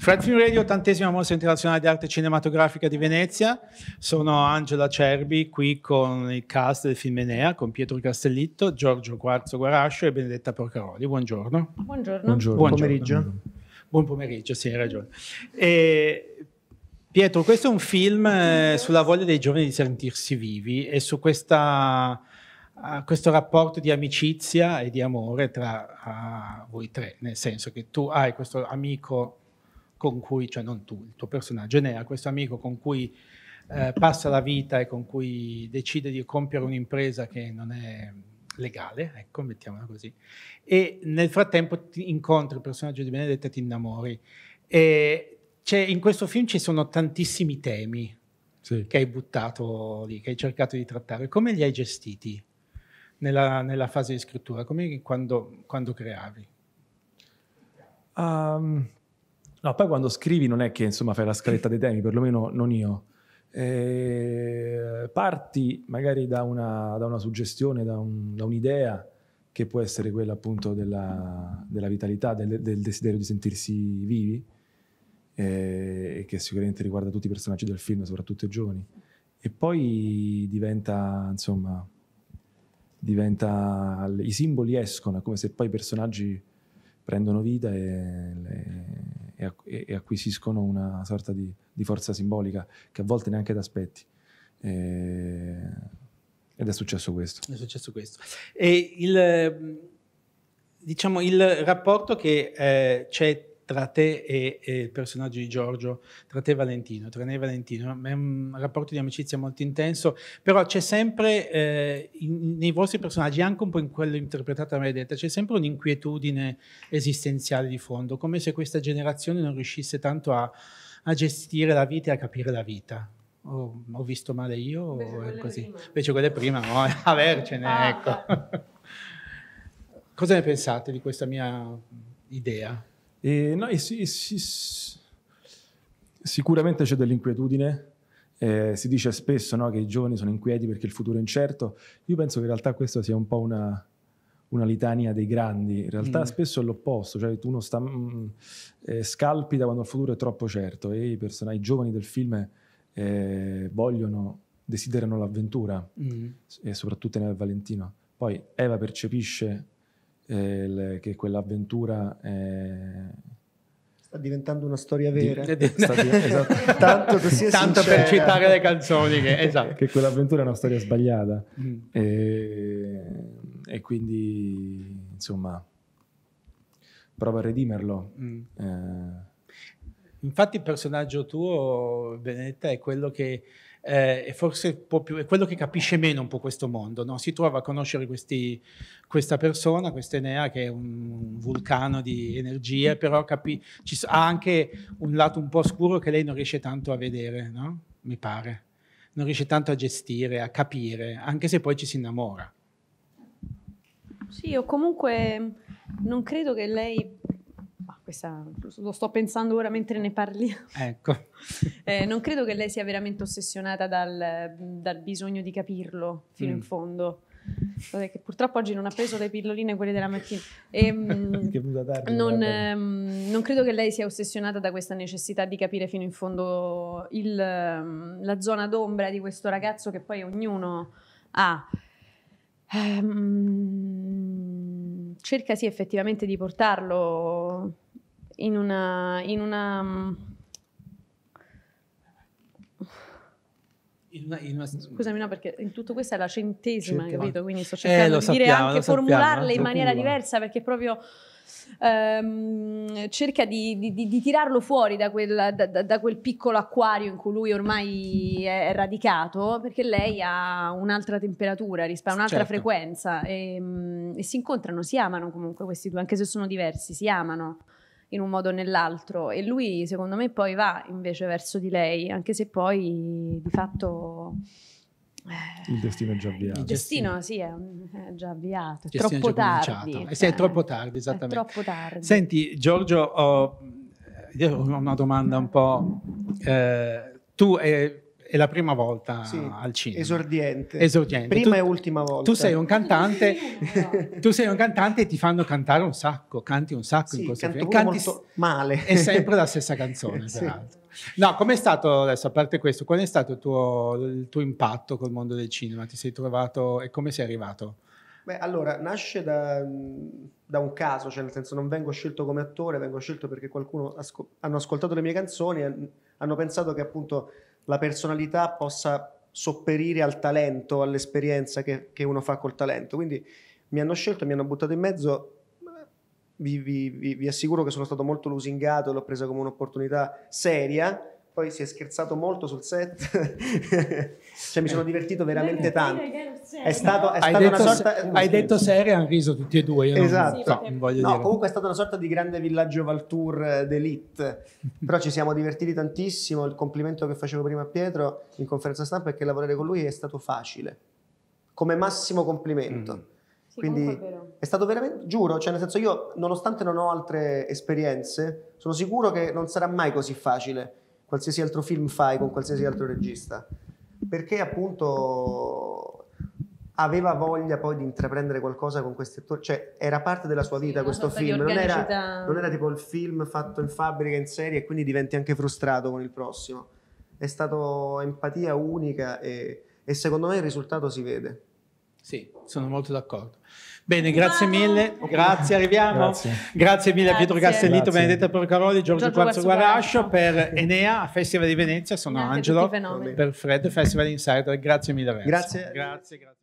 Fred Film Radio, ottantesima mostra internazionale di arte cinematografica di Venezia. Sono Angela Cerbi qui con il cast del film Enea, con Pietro Castellitto, Giorgio Quarzo Guarascio e Benedetta Porcaroli. Buongiorno. Buongiorno. Buongiorno. Buon pomeriggio. Buon pomeriggio, sì, hai ragione. E Pietro, questo è un film eh, sulla voglia dei giovani di sentirsi vivi e su questa, questo rapporto di amicizia e di amore tra voi tre, nel senso che tu hai questo amico con cui, cioè non tu, il tuo personaggio, Enea, questo amico con cui eh, passa la vita e con cui decide di compiere un'impresa che non è legale, ecco, mettiamola così, e nel frattempo ti incontri il personaggio di Benedetta e ti innamori. E in questo film ci sono tantissimi temi sì. che hai buttato lì, che hai cercato di trattare. Come li hai gestiti nella, nella fase di scrittura? Come quando, quando creavi? Um, No, poi quando scrivi non è che insomma fai la scaletta dei temi, perlomeno non io. Eh, parti magari da una, da una suggestione, da, un, da, un'idea che può essere quella appunto della, della vitalità, del, del, desiderio di sentirsi vivi eh, e che sicuramente riguarda tutti i personaggi del film, soprattutto i giovani. E poi diventa, insomma, diventa, i simboli escono, è come se poi i personaggi prendono vita e... Le, e, e acquisiscono una sorta di, di, forza simbolica che a volte neanche ti aspetti. E, ed è successo questo. È successo questo. E il, diciamo, il rapporto che eh, c'è tra te e, e, il personaggio di Giorgio, tra te e Valentino, tra me e Valentino. È un rapporto di amicizia molto intenso, però c'è sempre eh, in, nei vostri personaggi, anche un po' in quello interpretato da Maledetta, c'è sempre un'inquietudine esistenziale di fondo, come se questa generazione non riuscisse tanto a, a gestire la vita e a capire la vita. Oh, ho visto male io Invece o è così? Prima. Invece quelle prima, no, avercene, ah, ecco. Cosa ne pensate di questa mia idea? E noi si, si, sicuramente c'è dell'inquietudine, eh, si dice spesso no, che i giovani sono inquieti perché il futuro è incerto, io penso che in realtà questa sia un po' una, una litania dei grandi, in realtà mm. spesso è l'opposto, cioè uno sta, mh, mm, eh, scalpita quando il futuro è troppo certo e i personaggi giovani del film eh, vogliono, desiderano l'avventura mm. e soprattutto nel Valentino. Poi Eva percepisce eh, che quell'avventura... Eh, sta diventando una storia vera. Di, eh, di, sta, esatto. Tanto, Tanto per citare le canzoni, che, esatto. che quell'avventura è una storia sbagliata. Mm. E, e, quindi, insomma, prova a redimerlo. Mm. Eh. Infatti il personaggio tuo, Benetta, è quello che eh, e forse più, è quello che capisce meno un po' questo mondo, no? si trova a conoscere questi, questa persona, questa Enea che è un vulcano di energie, però capi, ci, ha anche un lato un po' scuro che lei non riesce tanto a vedere, no? mi pare, non riesce tanto a gestire, a capire, anche se poi ci si innamora. Sì, o comunque non credo che lei questa, lo sto pensando ora mentre ne parliamo. Ecco. eh, non credo che lei sia veramente ossessionata dal, dal bisogno di capirlo fino mm. in fondo. Che purtroppo oggi non ha preso le pilloline quelle della mattina. Ehm, e, tardi, non, ehm, non, credo che lei sia ossessionata da questa necessità di capire fino in fondo il, ehm, la zona d'ombra di questo ragazzo che poi ognuno ha. Ehm, cerca sì effettivamente di portarlo in una... In una mm, in una, in una... Scusami, no, perché in tutto questo è la centesima, certo. capito? Quindi sto eh, cercando eh, di sappiamo, dire anche formularle sappiamo, in maniera curva. diversa perché proprio ehm, cerca di, di, di, di, tirarlo fuori da quel, da, da quel, piccolo acquario in cui lui ormai è radicato perché lei ha un'altra temperatura, rispa- un'altra certo. frequenza e, ehm, e si incontrano, si amano comunque questi due, anche se sono diversi, si amano in un modo o nell'altro e lui secondo me poi va invece verso di lei, anche se poi di fatto... Eh, il destino è già avviato. Il destino, sì, è, già avviato. È troppo già tardi. Eh, sì, è eh, troppo tardi, esattamente. Troppo tardi. Senti, Giorgio, ho, ho una domanda un po'... Eh, tu eh, è la prima volta sì, al cinema. Esordiente. Esordiente. Prima tu, e ultima volta. Tu sei un cantante, tu sei un cantante e ti fanno cantare un sacco, canti un sacco sì, in questo film. Canti male. È sempre la stessa canzone, sì. peraltro. No, com'è stato adesso, a parte questo, qual è stato il tuo, il tuo impatto col mondo del cinema? Ti sei trovato e come sei arrivato? Beh, allora, nasce da, mm, da, un caso, cioè nel senso non vengo scelto come attore, vengo scelto perché qualcuno asco- hanno ascoltato le mie canzoni e mm, hanno pensato che appunto la personalità possa sopperire al talento, all'esperienza che, che uno fa col talento. Quindi mi hanno scelto, mi hanno buttato in mezzo. Vi, vi, vi assicuro che sono stato molto lusingato, l'ho presa come un'opportunità seria, poi si è scherzato molto sul set, cioè mi sono eh. divertito veramente tanto. È stato, è hai, detto una sorta... se... hai detto serie, hanno riso tutti e due. esatto. Non... No, no, comunque è stata una sorta di grande villaggio Valtour eh, d'elite, però ci siamo divertiti tantissimo. Il complimento che facevo prima a Pietro in conferenza stampa è che lavorare con lui è stato facile, come massimo complimento. Mm. Sì, Quindi è stato veramente, giuro, cioè nel senso io nonostante non ho altre esperienze, sono sicuro che non sarà mai così facile qualsiasi altro film fai con qualsiasi altro regista, perché appunto aveva voglia poi di intraprendere qualcosa con questi attori, cioè era parte della sua vita sì, questo film, non era, non era, tipo il film fatto in fabbrica, in serie e quindi diventi anche frustrato con il prossimo, è stata empatia unica e, e secondo me il risultato si vede. Sì, sono molto d'accordo. Bene, grazie mille, grazie, arriviamo. Grazie, grazie mille grazie. a Pietro Castellito, grazie. Benedetta Porcaroli, Giorgio, Giorgio Quarzo Guarascio per Enea, Festival di Venezia, sono grazie Angelo, per Fred, Festival Insider, grazie mille. Renzo. Grazie. grazie.